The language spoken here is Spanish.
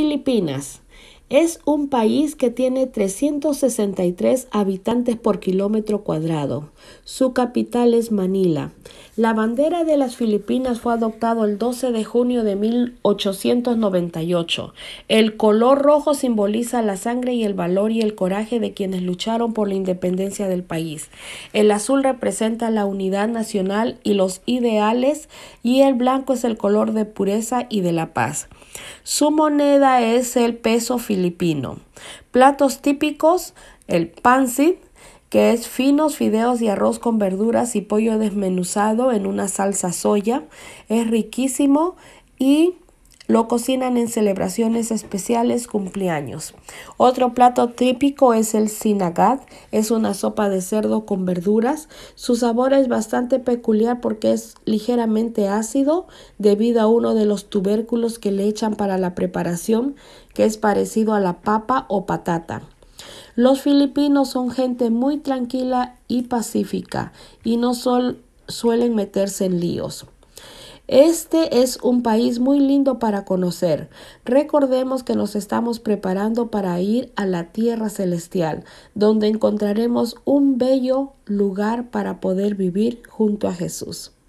Filipinas. Es un país que tiene 363 habitantes por kilómetro cuadrado. Su capital es Manila. La bandera de las Filipinas fue adoptada el 12 de junio de 1898. El color rojo simboliza la sangre y el valor y el coraje de quienes lucharon por la independencia del país. El azul representa la unidad nacional y los ideales y el blanco es el color de pureza y de la paz. Su moneda es el peso filipino Platos típicos, el pancit, que es finos fideos y arroz con verduras y pollo desmenuzado en una salsa soya. Es riquísimo y lo cocinan en celebraciones especiales, cumpleaños. Otro plato típico es el sinagat. Es una sopa de cerdo con verduras. Su sabor es bastante peculiar porque es ligeramente ácido debido a uno de los tubérculos que le echan para la preparación, que es parecido a la papa o patata. Los filipinos son gente muy tranquila y pacífica y no suelen meterse en líos. Este es un país muy lindo para conocer. Recordemos que nos estamos preparando para ir a la tierra celestial, donde encontraremos un bello lugar para poder vivir junto a Jesús.